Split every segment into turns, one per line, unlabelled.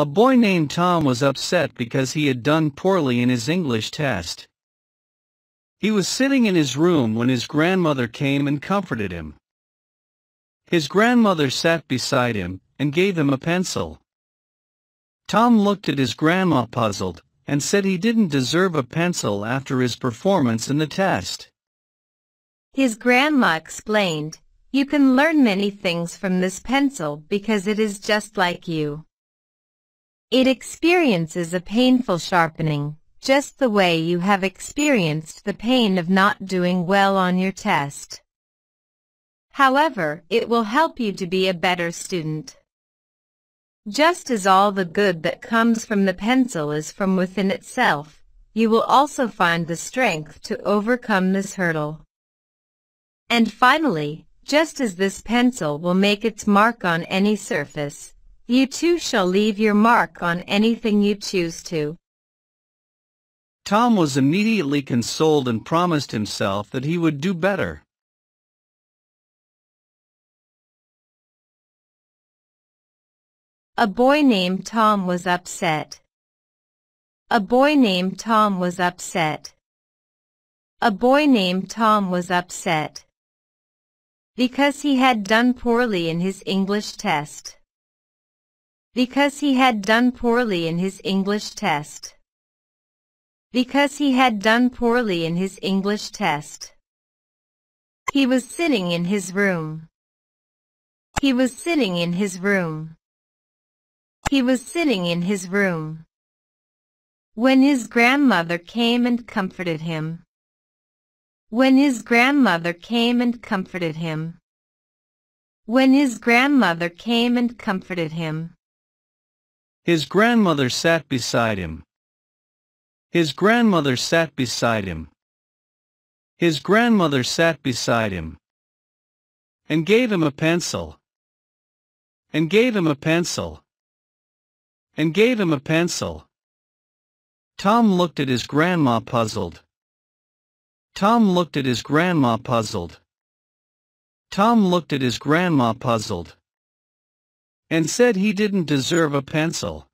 A boy named Tom was upset because he had done poorly in his English test. He was sitting in his room when his grandmother came and comforted him. His grandmother sat beside him and gave him a pencil. Tom looked at his grandma puzzled and said he didn't deserve a pencil after his performance in the test.
His grandma explained, you can learn many things from this pencil because it is just like you. It experiences a painful sharpening, just the way you have experienced the pain of not doing well on your test. However, it will help you to be a better student. Just as all the good that comes from the pencil is from within itself, you will also find the strength to overcome this hurdle. And finally, just as this pencil will make its mark on any surface, you too shall leave your mark on anything you choose to.
Tom was immediately consoled and promised himself that he would do better.
A boy named Tom was upset. A boy named Tom was upset. A boy named Tom was upset. Because he had done poorly in his English test. Because he had done poorly in his English test. Because he had done poorly in his English test. He was sitting in his room. He was sitting in his room. He was sitting in his room. When his grandmother came and comforted him. When his grandmother came and comforted him. When his grandmother came and comforted him.
His grandmother sat beside him. His grandmother sat beside him. His grandmother sat beside him. And gave him a pencil. And gave him a pencil. And gave him a pencil. Tom looked at his grandma puzzled. Tom looked at his grandma puzzled. Tom looked at his grandma puzzled and said he didn't deserve a pencil.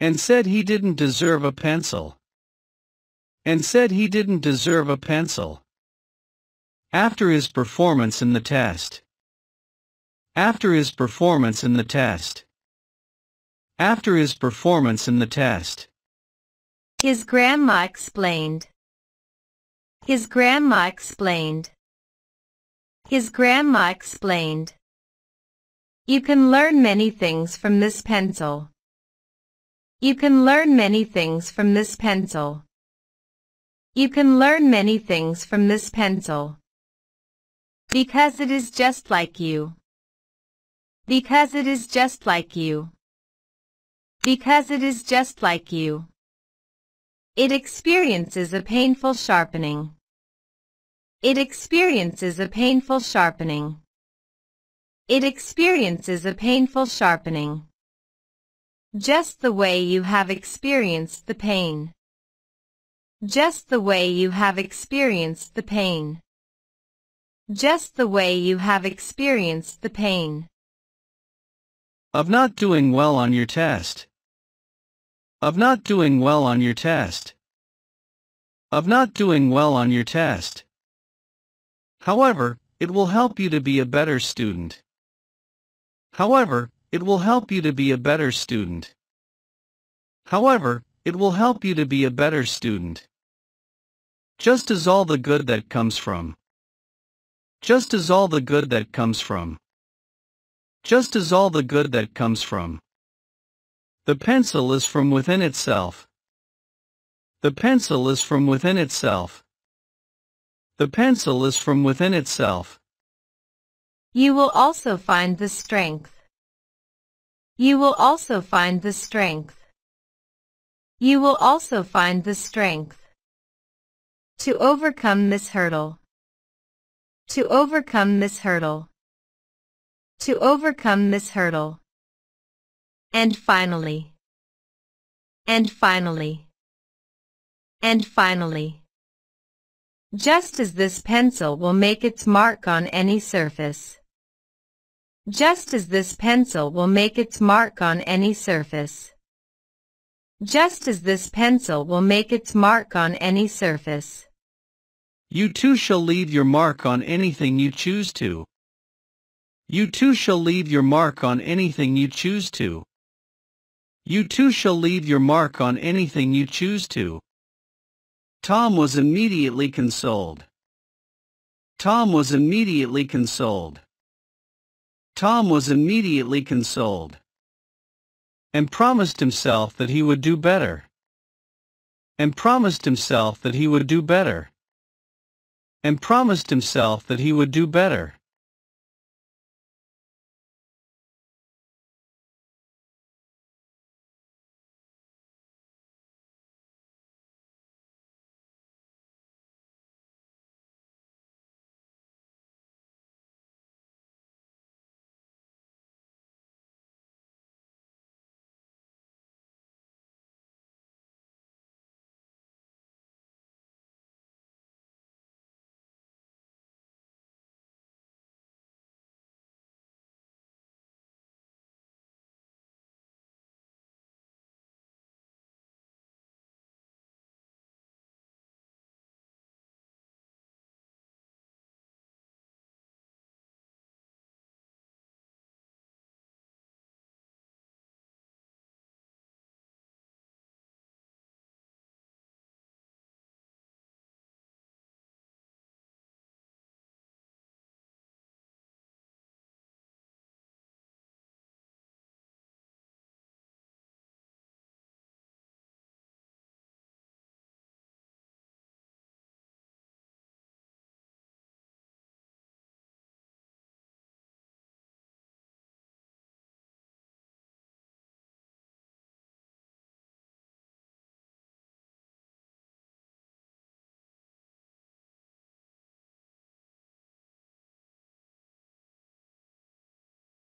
And said he didn't deserve a pencil. And said he didn't deserve a pencil. After his performance in the test. After his performance in the test. After his performance in the test.
His grandma explained. His grandma explained. His grandma explained. You can learn many things from this pencil. You can learn many things from this pencil. You can learn many things from this pencil. Because it is just like you. Because it is just like you. Because it is just like you. It experiences a painful sharpening. It experiences a painful sharpening. It experiences a painful sharpening. Just the way you have experienced the pain. Just the way you have experienced the pain. Just the way you have experienced the pain.
Of not doing well on your test. Of not doing well on your test. Of not doing well on your test. However, it will help you to be a better student. However, it will help you to be a better student. However, it will help you to be a better student. Just as all the good that comes from. Just as all the good that comes from. Just as all the good that comes from. The pencil is from within itself. The pencil is from within itself. The pencil is from within itself.
You will also find the strength. You will also find the strength. You will also find the strength. To overcome this hurdle. To overcome this hurdle. To overcome this hurdle. And finally. And finally. And finally. Just as this pencil will make its mark on any surface. Just as this pencil will make its mark on any surface. Just as this pencil will make its mark on any surface.
You too shall leave your mark on anything you choose to. You too shall leave your mark on anything you choose to. You too shall leave your mark on anything you choose to. Tom was immediately consoled. Tom was immediately consoled. Tom was immediately consoled and promised himself that he would do better and promised himself that he would do better
and promised himself that he would do better.